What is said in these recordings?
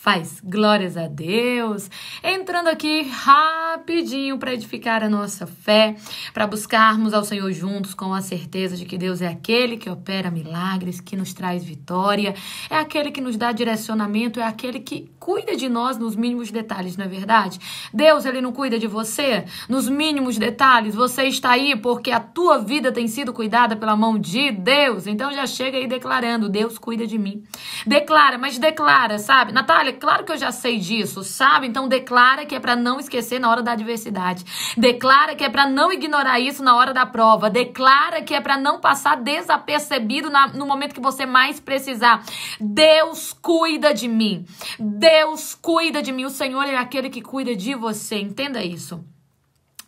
faz. Glórias a Deus. Entrando aqui rapidinho para edificar a nossa fé, para buscarmos ao Senhor juntos com a certeza de que Deus é aquele que opera milagres, que nos traz vitória, é aquele que nos dá direcionamento, é aquele que cuida de nós nos mínimos detalhes, não é verdade? Deus, ele não cuida de você nos mínimos detalhes. Você está aí porque a tua vida tem sido cuidada pela mão de Deus. Então já chega aí declarando: Deus cuida de mim. Declara, mas declara, sabe? Natália, Olha, claro que eu já sei disso, sabe? Então declara que é para não esquecer na hora da adversidade. Declara que é para não ignorar isso na hora da prova. Declara que é para não passar desapercebido na, no momento que você mais precisar. Deus cuida de mim. Deus cuida de mim. O Senhor é aquele que cuida de você. Entenda isso.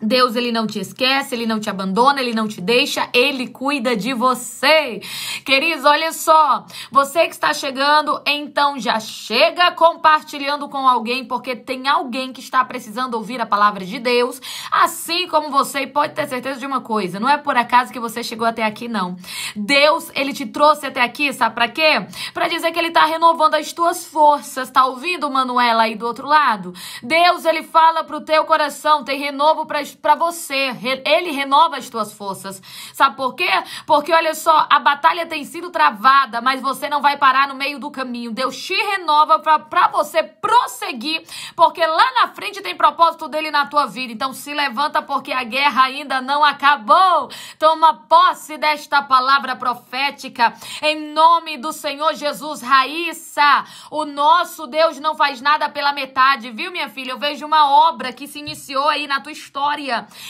Deus ele não te esquece, ele não te abandona, ele não te deixa, ele cuida de você. Queridos, olha só, você que está chegando, então já chega compartilhando com alguém, porque tem alguém que está precisando ouvir a palavra de Deus, assim como você, e pode ter certeza de uma coisa, não é por acaso que você chegou até aqui não. Deus, ele te trouxe até aqui, sabe para quê? Para dizer que ele está renovando as tuas forças. Tá ouvindo, Manuela aí do outro lado? Deus, ele fala pro teu coração, tem renovo para as para você. Ele renova as tuas forças. Sabe por quê? Porque olha só, a batalha tem sido travada, mas você não vai parar no meio do caminho. Deus te renova para você prosseguir, porque lá na frente tem propósito dele na tua vida. Então se levanta porque a guerra ainda não acabou. Toma posse desta palavra profética em nome do Senhor Jesus. Raíssa, o nosso Deus não faz nada pela metade, viu minha filha? Eu vejo uma obra que se iniciou aí na tua história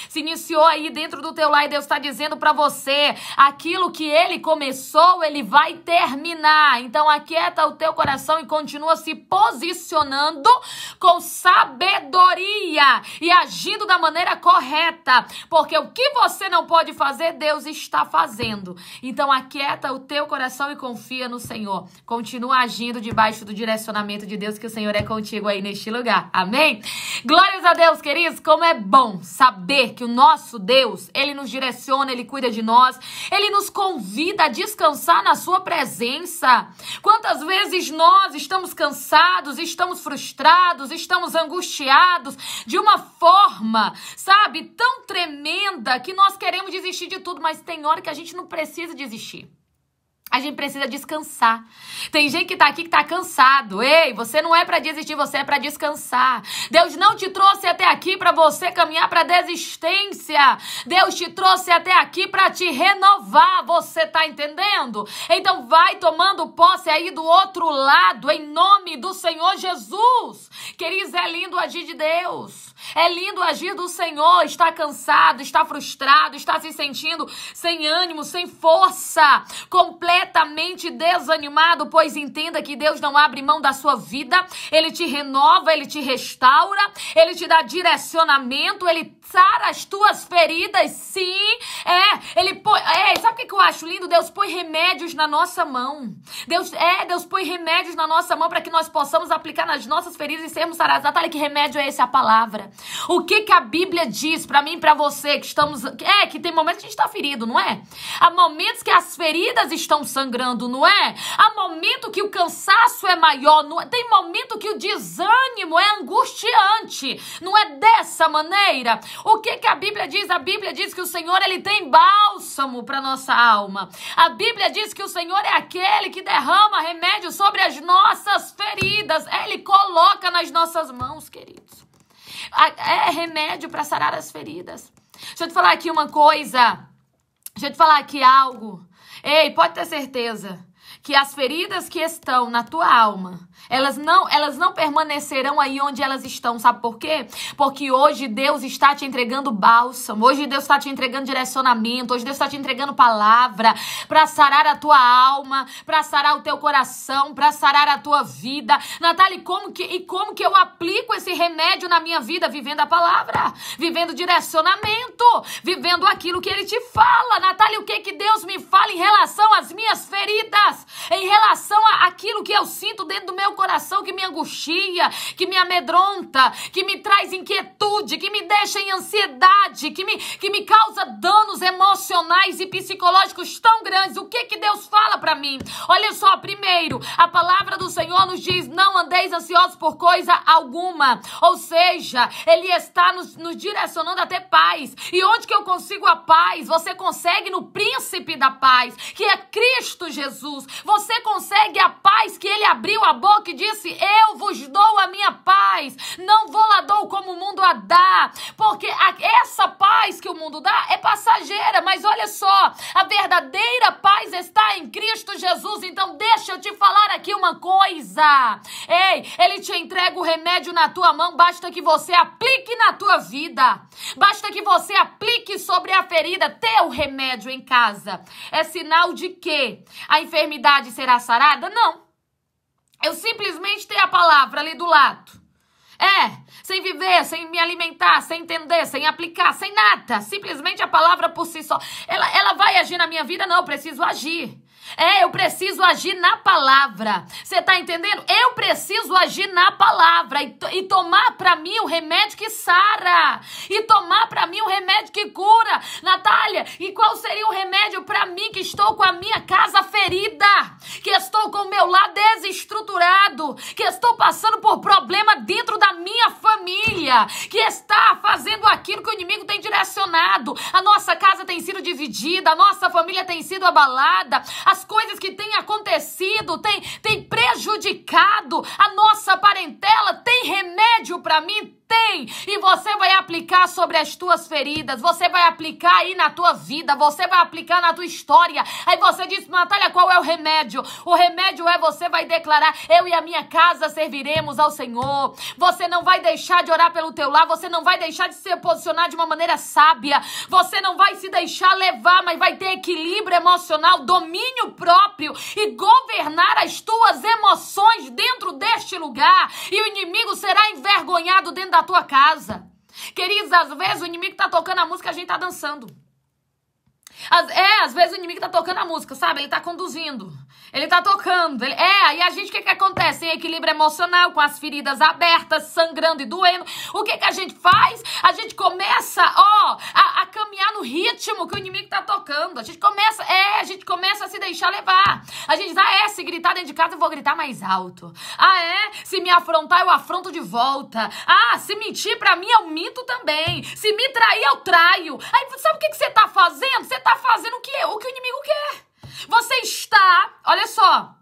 se iniciou aí dentro do teu lar e Deus está dizendo para você: aquilo que ele começou, ele vai terminar. Então aquieta o teu coração e continua se posicionando com sabedoria e agindo da maneira correta, porque o que você não pode fazer, Deus está fazendo. Então aquieta o teu coração e confia no Senhor. Continua agindo debaixo do direcionamento de Deus que o Senhor é contigo aí neste lugar. Amém? Glórias a Deus, queridos, como é bom saber saber que o nosso Deus, ele nos direciona, ele cuida de nós, ele nos convida a descansar na sua presença. Quantas vezes nós estamos cansados, estamos frustrados, estamos angustiados de uma forma, sabe, tão tremenda que nós queremos desistir de tudo, mas tem hora que a gente não precisa desistir. A gente precisa descansar. Tem gente que tá aqui que tá cansado. Ei, você não é para desistir, você é para descansar. Deus não te trouxe até aqui para você caminhar para desistência. Deus te trouxe até aqui para te renovar. Você tá entendendo? Então vai tomando posse aí do outro lado em nome do Senhor Jesus. Queridos, é lindo agir de Deus. É lindo agir do Senhor. Está cansado, está frustrado, está se sentindo sem ânimo, sem força, completo completamente desanimado, pois entenda que Deus não abre mão da sua vida, ele te renova, ele te restaura, ele te dá direcionamento, ele sara as tuas feridas, sim, é, ele põe, é, sabe que, que eu acho lindo? Deus põe remédios na nossa mão. Deus é, Deus põe remédios na nossa mão para que nós possamos aplicar nas nossas feridas e sermos sarados. Natália, que remédio é esse a palavra? O que que a Bíblia diz para mim, para você que estamos é que tem momentos que a gente está ferido, não é? Há momentos que as feridas estão sangrando, não é? Há momento que o cansaço é maior, não é? tem momento que o desânimo é angustiante, não é dessa maneira? O que que a Bíblia diz? A Bíblia diz que o Senhor ele tem bálsamo para nossa nossa alma. A Bíblia diz que o Senhor é aquele que derrama remédio sobre as nossas feridas. Ele coloca nas nossas mãos, queridos. É remédio para sarar as feridas. Deixa eu te falar aqui uma coisa. Deixa eu te falar aqui algo. Ei, pode ter certeza que as feridas que estão na tua alma, elas não, elas não permanecerão aí onde elas estão, sabe por quê? Porque hoje Deus está te entregando bálsamo, hoje Deus está te entregando direcionamento, hoje Deus está te entregando palavra para sarar a tua alma, para sarar o teu coração, para sarar a tua vida. Natália, como que, e como que eu aplico esse remédio na minha vida? Vivendo a palavra, vivendo direcionamento, vivendo aquilo que ele te fala. Natália, o que que Deus me fala em relação às minhas feridas? em relação àquilo que eu sinto dentro do meu coração que me angustia, que me amedronta, que me traz inquietude, que me deixa em ansiedade, que me, que me causa danos emocionais e psicológicos tão grandes. O que que Deus fala para mim? Olha só, primeiro, a palavra do Senhor nos diz: não andeis ansiosos por coisa alguma. Ou seja, Ele está nos, nos direcionando até paz. E onde que eu consigo a paz? Você consegue no príncipe da paz, que é Cristo Jesus. Você consegue a paz que ele abriu a boca e disse: Eu vos dou a minha paz, não vou lá dou como o mundo a dá, porque a, essa paz que o mundo dá é passageira, mas olha só, a verdadeira paz está em Cristo Jesus. Então deixa eu te falar aqui uma coisa. Ei, ele te entrega o remédio na tua mão, basta que você aplique na tua vida. Basta que você aplique sobre a ferida teu remédio em casa. É sinal de que a enfermidade enfermidade será sarada? Não. Eu simplesmente tenho a palavra ali do lado. É, sem viver, sem me alimentar, sem entender, sem aplicar, sem nada. Simplesmente a palavra por si só. Ela, ela vai agir na minha vida? Não, eu preciso agir. É, eu preciso agir na palavra. Você está entendendo? Eu preciso agir na palavra e, e tomar para mim o remédio que sara, e tomar para mim o remédio que cura. Natália, e qual seria o remédio para mim que estou com a minha casa ferida, que estou com o meu lar desestruturado, que estou passando por problema dentro da minha família, que está fazendo aquilo que o inimigo tem direcionado. A nossa casa tem sido dividida, a nossa família tem sido abalada, a as coisas que têm acontecido, tem, têm prejudicado a nossa parentela, tem remédio para mim? tem e você vai aplicar sobre as tuas feridas, você vai aplicar aí na tua vida, você vai aplicar na tua história. Aí você diz, Natália, qual é o remédio? O remédio é você vai declarar: eu e a minha casa serviremos ao Senhor. Você não vai deixar de orar pelo teu lar, você não vai deixar de se posicionar de uma maneira sábia, você não vai se deixar levar, mas vai ter equilíbrio emocional, domínio próprio e governar as lugar e o inimigo será envergonhado dentro da tua casa. Queridos, às vezes o inimigo está tocando a música e a gente está dançando. As, é, às vezes o inimigo tá tocando a música, sabe? Ele tá conduzindo. Ele tá tocando. Ele, é, aí a gente, o que que acontece? Em equilíbrio emocional, com as feridas abertas, sangrando e doendo. O que que a gente faz? A gente começa, ó, a, a caminhar no ritmo que o inimigo tá tocando. A gente começa, é, a gente começa a se deixar levar. A gente diz, ah, é, se gritar dentro de casa, eu vou gritar mais alto. Ah, é? Se me afrontar, eu afronto de volta. Ah, se mentir pra mim, eu minto também. Se me trair, eu traio. Aí, sabe o que que você tá fazendo? Você tá fazendo o que, o que o inimigo quer. Você está, olha só,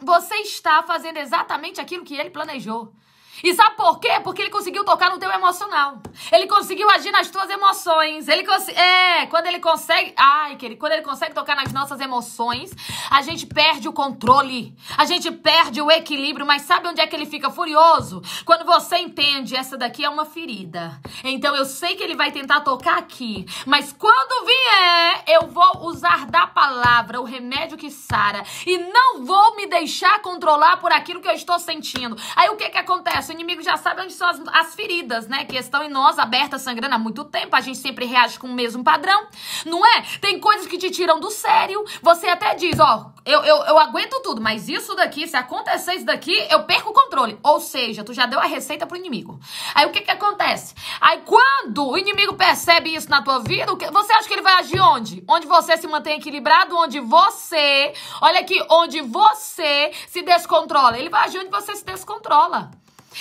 você está fazendo exatamente aquilo que ele planejou. E sabe por quê? Porque ele conseguiu tocar no teu emocional. Ele conseguiu agir nas tuas emoções. Ele é, quando ele consegue, ai, querido, quando ele consegue tocar nas nossas emoções, a gente perde o controle. A gente perde o equilíbrio, mas sabe onde é que ele fica furioso? Quando você entende, essa daqui é uma ferida. Então eu sei que ele vai tentar tocar aqui, mas quando vier, eu vou usar da palavra o remédio que sara e não vou me deixar controlar por aquilo que eu estou sentindo. Aí o que que acontece? processo, o inimigo já sabe onde são as, as feridas, né? Que estão em nós, abertas, sangrando há muito tempo. A gente sempre reage com o mesmo padrão, não é? Tem coisas que te tiram do sério. Você até diz, ó, eu, eu, eu aguento tudo, mas isso daqui, se acontecer isso daqui, eu perco o controle. Ou seja, tu já deu a receita pro inimigo. Aí o que que acontece? Aí quando o inimigo percebe isso na tua vida, o que, você acha que ele vai agir onde? Onde você se mantém equilibrado, onde você, olha aqui, onde você se descontrola. Ele vai agir onde você se descontrola.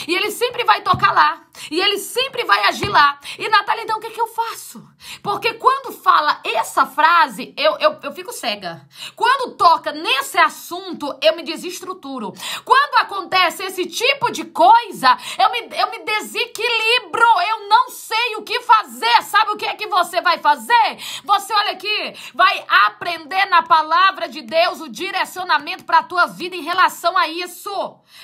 E ele sempre vai tocar lá. E ele sempre vai agir lá. E Natália, então o que, é que eu faço? Porque quando fala essa frase, eu, eu, eu fico cega. Quando toca nesse assunto, eu me desestruturo. Quando acontece esse tipo de coisa, eu me, eu me desequilibro. Eu não sei o que fazer. Sabe o que é que você vai fazer? Você, olha aqui, vai aprender na palavra de Deus o direcionamento para a tua vida em relação a isso.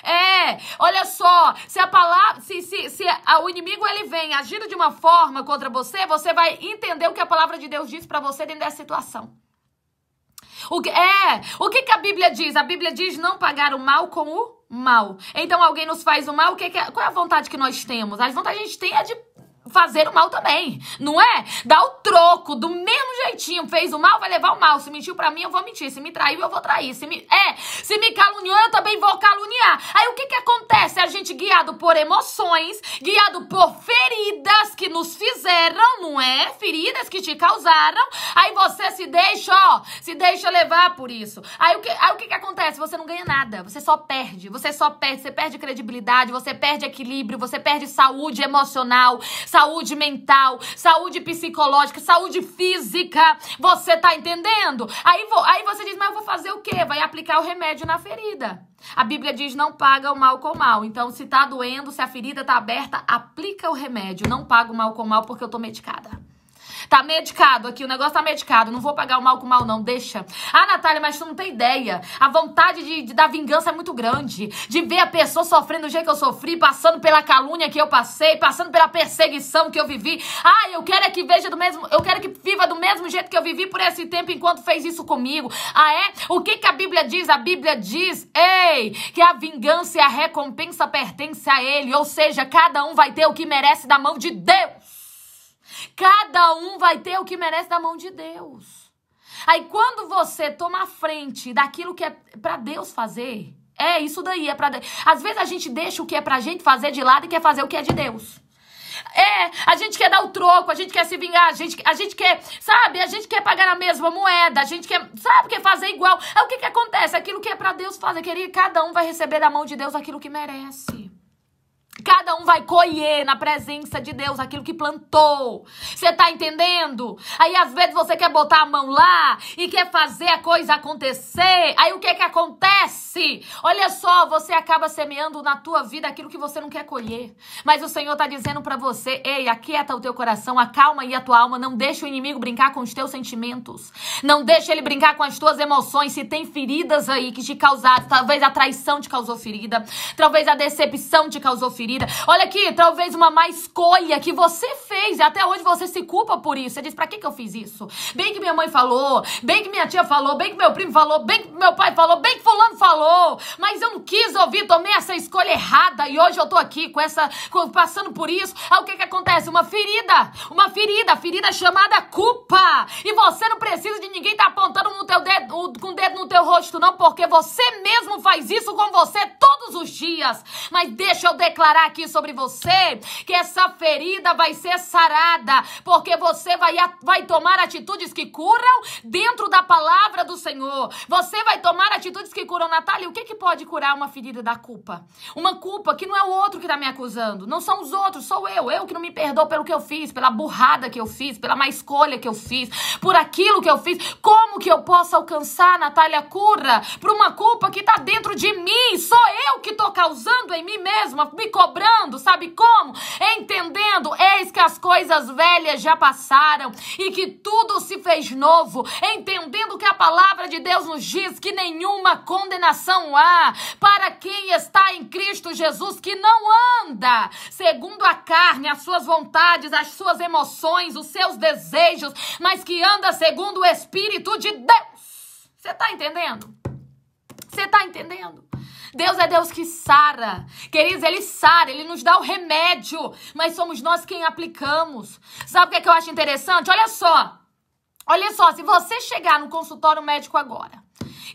É, olha só, se a palavra, se, se, se a, o inimigo ele vem agindo de uma forma contra você, você vai entender o que a palavra de Deus diz para você dentro dessa situação. O que, é, o que, que a Bíblia diz? A Bíblia diz não pagar o mal com o mal. Então alguém nos faz o mal, o que, que é, qual é a vontade que nós temos? A vontade que a gente tem é de fazer o mal também, não é? Dá o troco, do mesmo jeitinho, fez o mal, vai levar o mal, se mentiu para mim, eu vou mentir, se me traiu, eu vou trair, se me, é, se me caluniou, eu também vou caluniar. Aí o que que acontece? A gente guiado por emoções, guiado por feridas que nos fizeram, não é? Feridas que te causaram, aí você se deixa, ó, se deixa levar por isso. Aí o que, aí, o que que acontece? Você não ganha nada, você só perde, você só perde, você perde credibilidade, você perde equilíbrio, você perde saúde emocional, saúde saúde mental, saúde psicológica, saúde física. Você tá entendendo? Aí, vo, aí você diz, mas eu vou fazer o quê? Vai aplicar o remédio na ferida. A Bíblia diz: não paga o mal com o mal. Então, se tá doendo, se a ferida tá aberta, aplica o remédio. Não paga o mal com o mal porque eu tô medicada. Tá medicado aqui, o negócio tá medicado. Não vou pagar o mal com mal, não. Deixa. Ah, Natália, mas tu não tem ideia. A vontade de, de, da vingança é muito grande. De ver a pessoa sofrendo do jeito que eu sofri, passando pela calúnia que eu passei, passando pela perseguição que eu vivi. Ah, eu quero é que veja do mesmo. Eu quero que viva do mesmo jeito que eu vivi por esse tempo enquanto fez isso comigo. Ah, é? O que, que a Bíblia diz? A Bíblia diz, ei, que a vingança e a recompensa pertence a ele. Ou seja, cada um vai ter o que merece da mão de Deus. Cada um vai ter o que merece da mão de Deus. Aí quando você toma a frente daquilo que é para Deus fazer, é isso daí, é para Às vezes a gente deixa o que é pra gente fazer de lado e quer fazer o que é de Deus. É, a gente quer dar o troco, a gente quer se vingar, a gente, a gente quer, sabe? A gente quer pagar a mesma moeda, a gente quer, sabe? Quer fazer igual. Aí é o que que acontece? Aquilo que é para Deus fazer, queria cada um vai receber da mão de Deus aquilo que merece. Cada um vai colher na presença de Deus aquilo que plantou. Você tá entendendo? Aí às vezes você quer botar a mão lá e quer fazer a coisa acontecer. Aí o que que acontece? Olha só, você acaba semeando na tua vida aquilo que você não quer colher. Mas o Senhor tá dizendo para você: "Ei, aquieta o teu coração, acalma aí a tua alma, não deixa o inimigo brincar com os teus sentimentos. Não deixa ele brincar com as tuas emoções. Se tem feridas aí que te causaram, talvez a traição te causou ferida, talvez a decepção te causou ferida, ferida. Olha aqui, talvez uma má escolha que você fez e até hoje você se culpa por isso. Você diz: pra que, que eu fiz isso? Bem que minha mãe falou, bem que minha tia falou, bem que meu primo falou, bem que meu pai falou, bem que Fulano falou, mas eu não quis ouvir, tomei essa escolha errada e hoje eu tô aqui com essa, com, passando por isso. Aí o que que acontece? Uma ferida, uma ferida, ferida chamada culpa. E você não precisa de ninguém tá apontando no teu dedo, com o dedo no teu rosto, não, porque você mesmo faz isso com você todos os dias. Mas deixa eu declarar declarar aqui sobre você que essa ferida vai ser sarada, porque você vai, vai tomar atitudes que curam dentro da palavra do Senhor. Você vai tomar atitudes que curam. Natália, o que, que pode curar uma ferida da culpa? Uma culpa que não é o outro que está me acusando, não são os outros, sou eu. Eu que não me perdoo pelo que eu fiz, pela burrada que eu fiz, pela má escolha que eu fiz, por aquilo que eu fiz. Como que eu posso alcançar, Natália, cura para uma culpa que está dentro de mim? Sou eu que estou causando em mim mesma, me cobrando Sobrando, sabe como? Entendendo, eis que as coisas velhas já passaram e que tudo se fez novo, entendendo que a palavra de Deus nos diz que nenhuma condenação há para quem está em Cristo Jesus, que não anda segundo a carne, as suas vontades, as suas emoções, os seus desejos, mas que anda segundo o Espírito de Deus. Você está entendendo? Você está entendendo? Deus é Deus que sara. Queridos, Ele sara, Ele nos dá o remédio, mas somos nós quem aplicamos. Sabe o que, é que eu acho interessante? Olha só. Olha só, se você chegar no consultório médico agora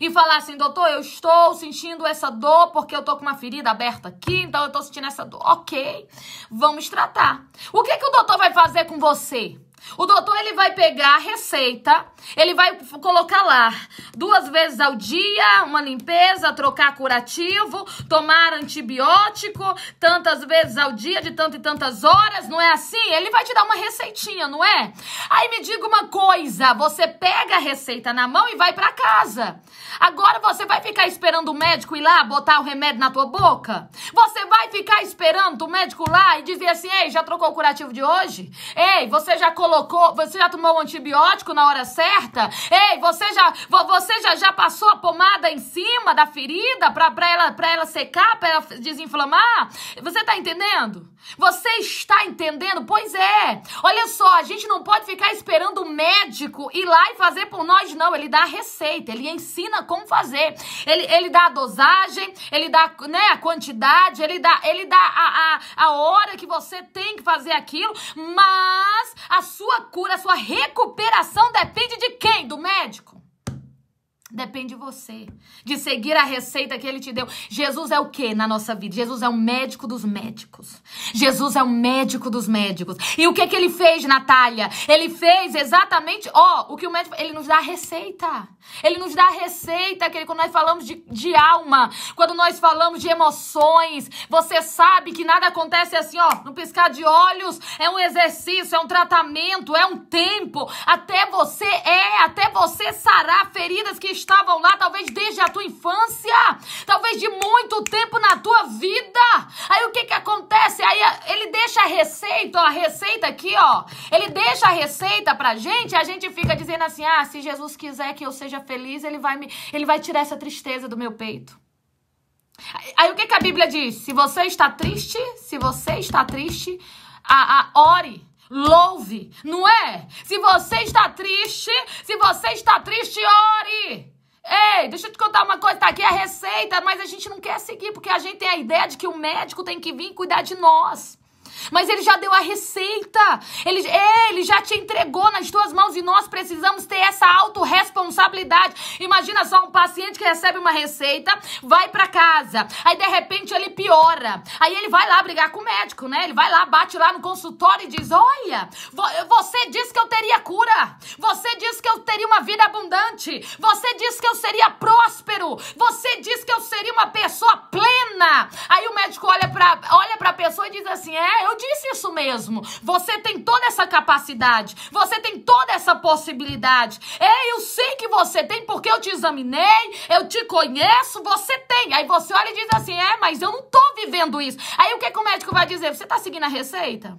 e falar assim, doutor, eu estou sentindo essa dor porque eu tô com uma ferida aberta aqui, então eu tô sentindo essa dor. Ok, vamos tratar. O que, que o doutor vai fazer com você? O doutor ele vai pegar a receita, ele vai colocar lá duas vezes ao dia, uma limpeza, trocar curativo, tomar antibiótico tantas vezes ao dia, de tanto e tantas horas, não é assim? Ele vai te dar uma receitinha, não é? Aí me diga uma coisa, você pega a receita na mão e vai para casa. Agora você vai ficar esperando o médico ir lá botar o remédio na tua boca? Você vai ficar esperando o médico lá e dizer assim: "Ei, já trocou o curativo de hoje? Ei, você já colocou colocou, você já tomou o antibiótico na hora certa? Ei, você já, você já, já passou a pomada em cima da ferida para pra ela, pra ela secar, para ela desinflamar? Você tá entendendo? Você está entendendo? Pois é. Olha só, a gente não pode ficar esperando o médico ir lá e fazer por nós, não. Ele dá a receita, ele ensina como fazer. Ele, ele dá a dosagem, ele dá né, a quantidade, ele dá, ele dá a, a, a hora que você tem que fazer aquilo, mas a sua cura, a sua recuperação depende de quem? Do médico? Depende de você, de seguir a receita que ele te deu. Jesus é o que na nossa vida? Jesus é o médico dos médicos. Jesus é o médico dos médicos. E o que é que ele fez, Natália? Ele fez exatamente, ó, o que o médico, ele nos dá a receita. Ele nos dá a receita, quando nós falamos de, de alma, quando nós falamos de emoções, você sabe que nada acontece assim, ó, no piscar de olhos, é um exercício, é um tratamento, é um tempo, até você é, até você sarar feridas que estavam lá, talvez desde a tua infância, talvez de muito tempo na tua vida. Aí o que que acontece? aí ele deixa a receita, ó, a receita aqui, ó. Ele deixa a receita pra gente, e a gente fica dizendo assim: "Ah, se Jesus quiser que eu seja feliz, ele vai me ele vai tirar essa tristeza do meu peito". Aí o que, que a Bíblia diz? Se você está triste, se você está triste, a, a ore, louve, não é? Se você está triste, se você está triste, ore. Ei, deixa eu te contar uma coisa, tá aqui a receita, mas a gente não quer seguir, porque a gente tem a ideia de que o médico tem que vir cuidar de nós. Mas ele já deu a receita. Ele, ele já te entregou nas tuas mãos e nós precisamos ter essa autorresponsabilidade. Imagina só um paciente que recebe uma receita, vai para casa. Aí de repente ele piora. Aí ele vai lá brigar com o médico, né? Ele vai lá, bate lá no consultório e diz: "Olha, você disse que eu teria cura. Você disse que eu teria uma vida abundante. Você disse que eu seria próspero. Você disse que eu seria uma pessoa plena." Aí o médico olha para olha para a pessoa e diz assim: "É, eu disse isso mesmo. Você tem toda essa capacidade, você tem toda essa possibilidade. É, eu sei que você tem porque eu te examinei, eu te conheço, você tem. Aí você olha e diz assim: é, mas eu não tô vivendo isso. Aí o que, que o médico vai dizer? Você tá seguindo a receita?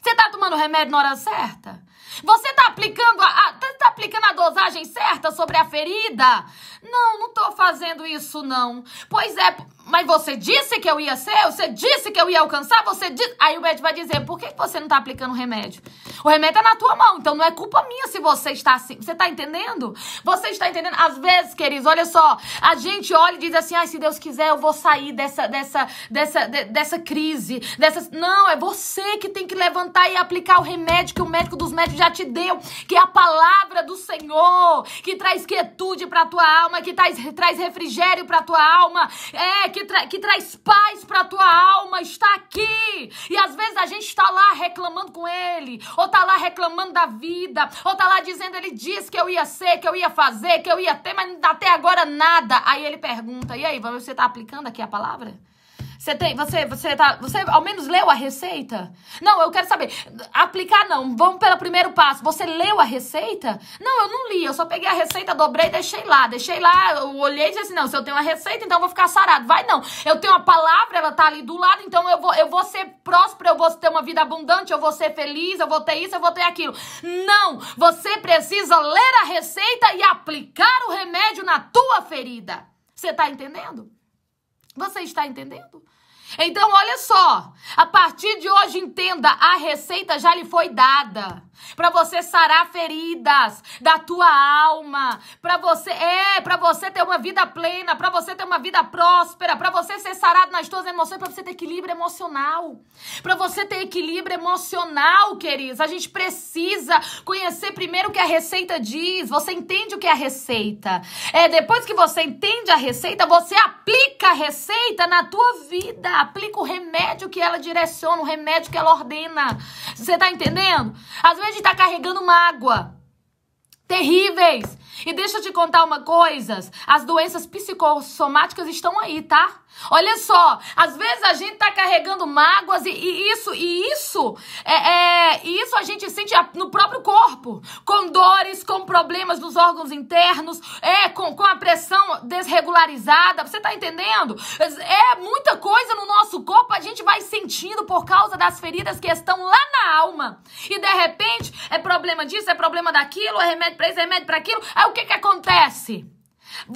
Você tá tomando remédio na hora certa? Você tá aplicando a, a tá, tá aplicando a dosagem certa sobre a ferida? Não, não tô fazendo isso não. Pois é, mas você disse que eu ia ser, você disse que eu ia alcançar, você disse. Aí o médico vai dizer: por que você não está aplicando o remédio? O remédio está é na tua mão, então não é culpa minha se você está assim. Você está entendendo? Você está entendendo? Às vezes, queridos, olha só, a gente olha e diz assim: ah, se Deus quiser, eu vou sair dessa, dessa, dessa, de, dessa crise. Dessa... Não, é você que tem que levantar e aplicar o remédio que o médico dos médicos já te deu, que é a palavra do Senhor, que traz quietude a tua alma, que traz, traz refrigério a tua alma. É, que, tra que traz paz para tua alma está aqui. E às vezes a gente está lá reclamando com ele, ou tá lá reclamando da vida, ou tá lá dizendo, ele disse que eu ia ser, que eu ia fazer, que eu ia ter, mas até agora nada. Aí ele pergunta: "E aí, você tá aplicando aqui a palavra?" Você tem, você, você tá, você ao menos leu a receita? Não, eu quero saber. Aplicar não. Vamos pelo primeiro passo. Você leu a receita? Não, eu não li. Eu só peguei a receita, dobrei, deixei lá, deixei lá. Eu olhei e disse assim, não, se eu tenho a receita, então eu vou ficar sarado. Vai não. Eu tenho a palavra, ela tá ali do lado, então eu vou, eu vou ser próspero, eu vou ter uma vida abundante, eu vou ser feliz, eu vou ter isso, eu vou ter aquilo. Não, você precisa ler a receita e aplicar o remédio na tua ferida. Você tá entendendo? Você está entendendo? Então, olha só, a partir de hoje, entenda: a receita já lhe foi dada. Para você sarar feridas da tua alma, para você é, para você ter uma vida plena, para você ter uma vida próspera, para você ser sarado nas tuas emoções, para você ter equilíbrio emocional. Para você ter equilíbrio emocional, queridos, a gente precisa conhecer primeiro o que a receita diz. Você entende o que é a receita? É, depois que você entende a receita, você aplica a receita na tua vida aplica o remédio que ela direciona, o remédio que ela ordena. Você tá entendendo? Às vezes a gente tá carregando mágoa terríveis. E deixa eu te contar uma coisa: as doenças psicossomáticas estão aí, tá? Olha só, às vezes a gente tá carregando mágoas e, e isso, e isso, é, é, isso a gente sente no próprio corpo, com dores, com problemas nos órgãos internos, é, com, com a pressão desregularizada, você tá entendendo? É, é muita coisa no nosso corpo, a gente vai sentindo por causa das feridas que estão lá na alma. E de repente, é problema disso, é problema daquilo, é remédio remédio para isso, remédio para aquilo. Aí o que que acontece?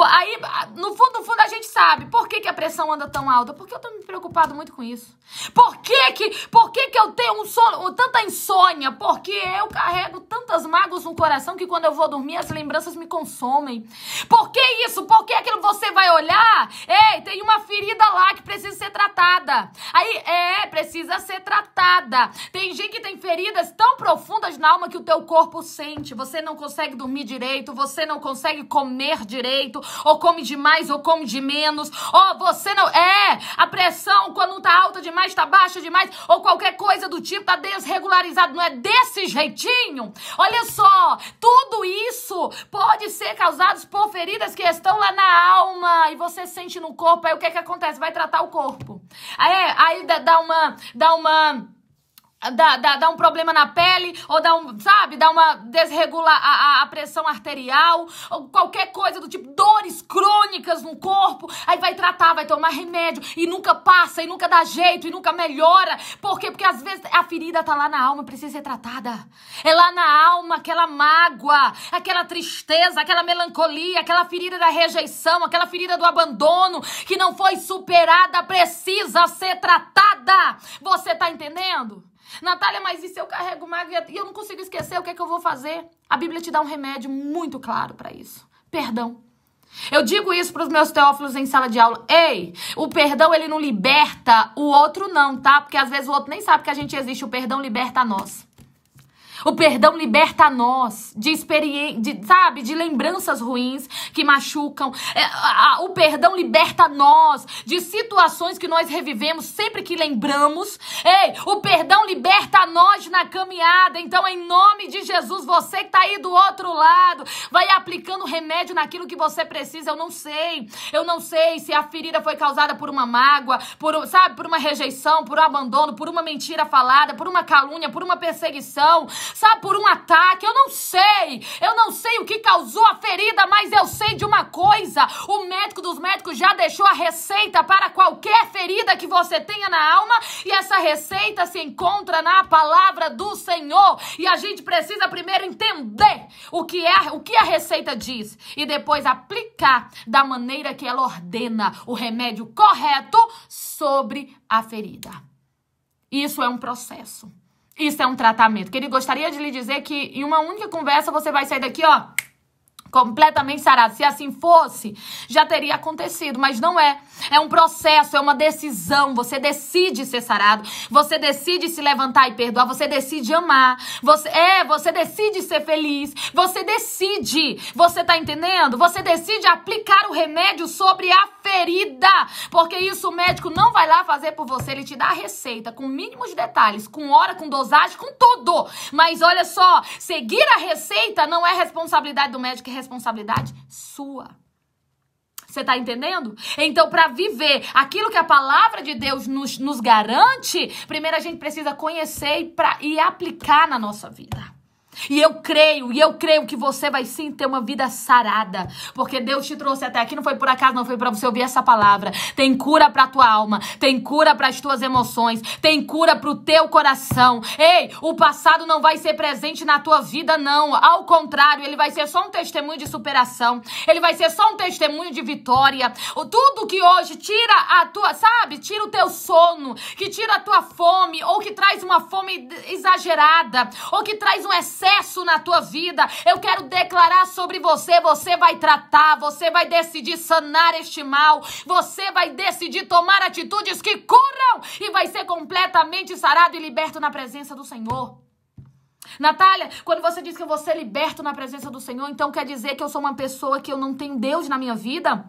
Aí, no fundo, no fundo, a gente sabe por que, que a pressão anda tão alta. Porque eu tô me preocupado muito com isso. Por que que, por que, que eu tenho um sono, tanta insônia? Porque eu carrego tantas mágoas no coração que quando eu vou dormir as lembranças me consomem. Por que isso? Por que aquilo você vai olhar precisa ser tratada. Aí, é, precisa ser tratada. Tem gente que tem feridas tão profundas na alma que o teu corpo sente. Você não consegue dormir direito, você não consegue comer direito, ou come demais, ou come de menos, ou você não. É, a pressão, quando tá alta demais, tá baixa demais, ou qualquer coisa do tipo, tá desregularizado. Não é desse jeitinho? Olha só, tudo isso pode ser causado por feridas que estão lá na alma e você sente no corpo. Aí o que é que acontece? Vai tratar o corpo. Aí, aí dá uma. Dá uma Dá, dá, dá, um problema na pele, ou dá um, sabe, dá uma desregula a, a, a, pressão arterial, ou qualquer coisa do tipo, dores crônicas no corpo, aí vai tratar, vai tomar remédio, e nunca passa, e nunca dá jeito, e nunca melhora. Por quê? Porque às vezes a ferida tá lá na alma, precisa ser tratada. É lá na alma aquela mágoa, aquela tristeza, aquela melancolia, aquela ferida da rejeição, aquela ferida do abandono que não foi superada, precisa ser tratada. Você tá entendendo? Natália, mas e se eu carrego mágoa e eu não consigo esquecer, o que é que eu vou fazer? A Bíblia te dá um remédio muito claro para isso: perdão. Eu digo isso para os meus teófilos em sala de aula. Ei, o perdão ele não liberta o outro não, tá? Porque às vezes o outro nem sabe que a gente existe, o perdão liberta a nós. O perdão liberta a nós de experiência, sabe, de lembranças ruins que machucam. É, o perdão liberta a nós de situações que nós revivemos sempre que lembramos. Ei, o perdão liberta a nós na caminhada. Então, em nome de Jesus, você que está aí do outro lado, vai aplicando remédio naquilo que você precisa. Eu não sei. Eu não sei se a ferida foi causada por uma mágoa, por, sabe, por uma rejeição, por um abandono, por uma mentira falada, por uma calúnia, por uma perseguição sabe, por um ataque. Eu não sei. Eu não sei o que causou a ferida, mas eu sei de uma coisa: o médico dos médicos já deixou a receita para qualquer ferida que você tenha na alma, e essa receita se encontra na palavra do Senhor. E a gente precisa primeiro entender o que é, o que a receita diz e depois aplicar da maneira que ela ordena o remédio correto sobre a ferida. Isso é um processo. Isso é um tratamento. ele gostaria de lhe dizer que em uma única conversa você vai sair daqui, ó, completamente sarado. Se assim fosse, já teria acontecido, mas não é. É um processo, é uma decisão. Você decide ser sarado, você decide se levantar e perdoar, você decide amar. Você é, você decide ser feliz. Você decide. Você tá entendendo? Você decide aplicar o remédio sobre a ferida, porque isso o médico não vai lá fazer por você, ele te dá a receita com mínimos detalhes, com hora, com dosagem, com tudo. Mas olha só, seguir a receita não é responsabilidade do médico, é responsabilidade sua. Você tá entendendo? Então, para viver aquilo que a palavra de Deus nos, nos garante, primeiro a gente precisa conhecer e, pra, e aplicar na nossa vida. E eu creio, e eu creio que você vai sim ter uma vida sarada, porque Deus te trouxe até aqui, não foi por acaso, não foi para você ouvir essa palavra. Tem cura para tua alma, tem cura para as tuas emoções, tem cura para o teu coração. Ei, o passado não vai ser presente na tua vida não. Ao contrário, ele vai ser só um testemunho de superação. Ele vai ser só um testemunho de vitória. Tudo que hoje tira a tua, sabe? Tira o teu sono, que tira a tua fome ou que traz uma fome exagerada, ou que traz um excesso sucesso na tua vida. Eu quero declarar sobre você: você vai tratar, você vai decidir sanar este mal, você vai decidir tomar atitudes que curam e vai ser completamente sarado e liberto na presença do Senhor. Natália, quando você diz que eu vou ser liberto na presença do Senhor, então quer dizer que eu sou uma pessoa que eu não tenho Deus na minha vida?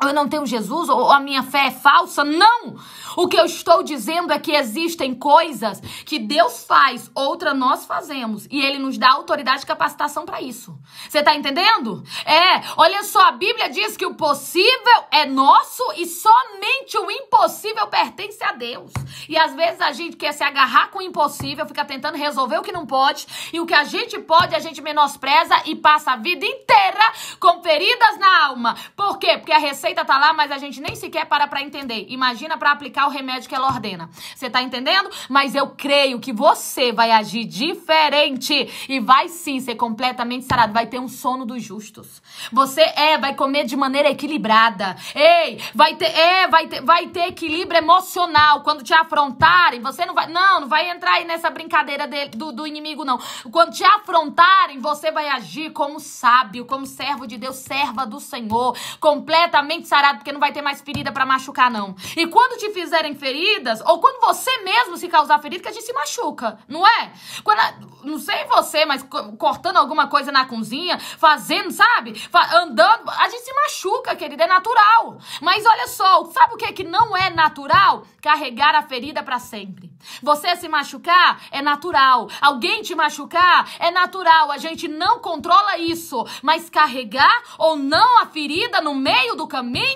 eu não tenho Jesus, ou a minha fé é falsa. Não! O que eu estou dizendo é que existem coisas que Deus faz, outra nós fazemos. E Ele nos dá autoridade e capacitação para isso. Você está entendendo? É, olha só, a Bíblia diz que o possível é nosso e somente o impossível pertence a Deus. E às vezes a gente quer se agarrar com o impossível, fica tentando resolver o que não pode, e o que a gente pode, a gente menospreza e passa a vida inteira com feridas na alma. Por quê? Porque a receita tá lá, mas a gente nem sequer para para entender. Imagina para aplicar o remédio que ela ordena. Você tá entendendo? Mas eu creio que você vai agir diferente e vai sim ser completamente sarado, vai ter um sono dos justos. Você é, vai comer de maneira equilibrada. Ei, vai ter, é, vai ter, vai ter equilíbrio emocional quando te afrontarem, você não vai, não, não vai entrar aí nessa brincadeira de, do, do inimigo não. Quando te afrontarem, você vai agir como sábio, como servo de Deus, serva do Senhor, completamente completamente sarado, porque não vai ter mais ferida para machucar, não. E quando te fizerem feridas, ou quando você mesmo se causar ferida, que a gente se machuca, não é? Quando a, não sei você, mas cortando alguma coisa na cozinha, fazendo, sabe? Fa andando, a gente se machuca, querida, é natural. Mas olha só, sabe o que, é que não é natural? Carregar a ferida para sempre. Você se machucar é natural. Alguém te machucar é natural. A gente não controla isso. Mas carregar ou não a ferida no meio do caminho,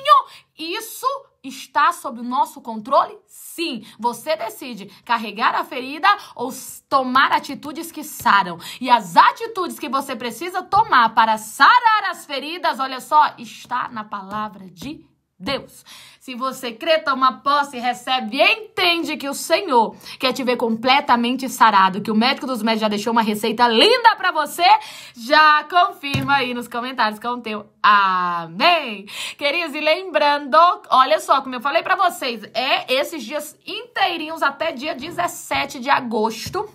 isso está sob o nosso controle? Sim, você decide carregar a ferida ou tomar atitudes que saram. E as atitudes que você precisa tomar para sarar as feridas, olha só, está na palavra de Deus. Deus. Se você crê, toma posse, recebe entende que o Senhor quer te ver completamente sarado, que o médico dos médicos já deixou uma receita linda para você, já confirma aí nos comentários com é o teu amém. Queridos, e lembrando, olha só, como eu falei para vocês, é esses dias inteirinhos até dia 17 de agosto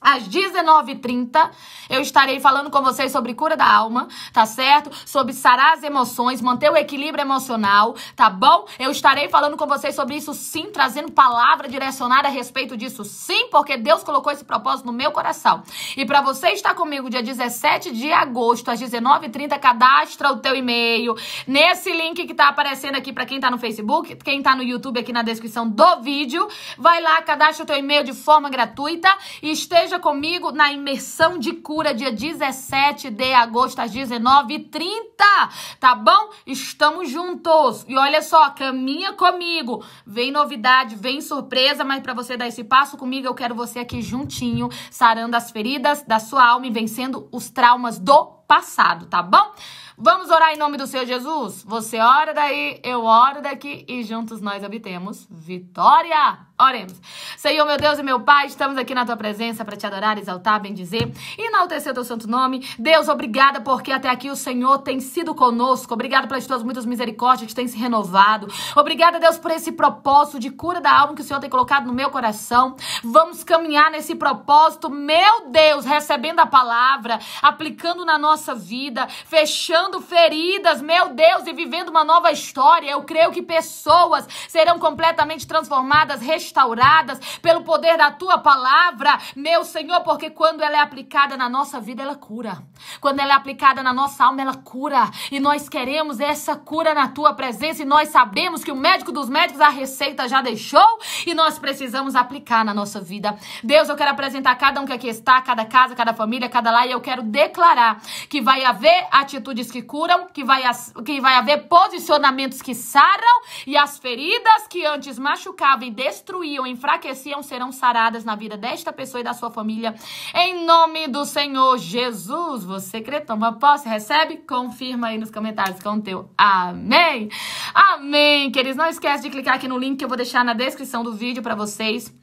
às 19h30, eu estarei falando com vocês sobre cura da alma, tá certo? Sobre sarar as emoções, manter o equilíbrio emocional, tá bom? Eu estarei falando com vocês sobre isso sim, trazendo palavra direcionada a respeito disso sim, porque Deus colocou esse propósito no meu coração. E para você estar comigo dia 17 de agosto, às 19h30, cadastra o teu e-mail nesse link que tá aparecendo aqui para quem tá no Facebook, quem tá no YouTube aqui na descrição do vídeo. Vai lá, cadastra o teu e-mail de forma gratuita e esteja Esteja comigo na imersão de cura, dia 17 de agosto, às 19h30, tá bom? Estamos juntos. E olha só, caminha comigo. Vem novidade, vem surpresa, mas para você dar esse passo comigo, eu quero você aqui juntinho, sarando as feridas da sua alma e vencendo os traumas do passado, tá bom? Vamos orar em nome do Senhor Jesus? Você ora daí, eu oro daqui e juntos nós obtemos vitória. Oremos. Senhor, meu Deus e meu Pai, estamos aqui na tua presença para te adorar, exaltar, bendizer e enaltecer o teu santo nome. Deus, obrigada porque até aqui o Senhor tem sido conosco. Obrigada pelas tuas muitas misericórdias que têm se renovado. Obrigada, Deus, por esse propósito de cura da alma que o Senhor tem colocado no meu coração. Vamos caminhar nesse propósito, meu Deus, recebendo a palavra, aplicando na nossa nossa vida, fechando feridas, meu Deus, e vivendo uma nova história. Eu creio que pessoas serão completamente transformadas, restauradas pelo poder da tua palavra, meu Senhor, porque quando ela é aplicada na nossa vida, ela cura. Quando ela é aplicada na nossa alma, ela cura. E nós queremos essa cura na tua presença e nós sabemos que o médico dos médicos a receita já deixou e nós precisamos aplicar na nossa vida. Deus, eu quero apresentar cada um que aqui está, cada casa, cada família, cada lá e eu quero declarar que vai haver atitudes que curam, que vai, que vai haver posicionamentos que saram e as feridas que antes machucavam e destruíam, enfraqueciam, serão saradas na vida desta pessoa e da sua família. Em nome do Senhor Jesus, você crê, toma posse, recebe? Confirma aí nos comentários com o teu amém. Amém, queridos. Não esquece de clicar aqui no link que eu vou deixar na descrição do vídeo para vocês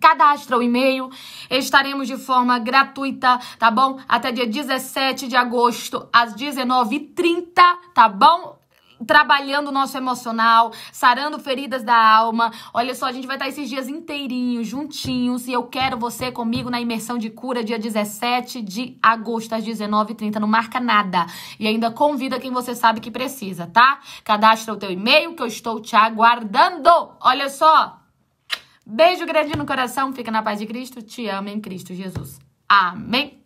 Cadastra o e-mail, estaremos de forma gratuita, tá bom? Até dia 17 de agosto, às 19h30, tá bom? trabalhando o nosso emocional, sarando feridas da alma. Olha só, a gente vai estar esses dias inteirinhos, juntinhos, e eu quero você comigo na imersão de cura, dia 17 de agosto, às 19h30. Não marca nada. E ainda convida quem você sabe que precisa, tá? Cadastra o teu e-mail que eu estou te aguardando. Olha só, Beijo grande no coração, fica na paz de Cristo, te amo em Cristo Jesus. Amém.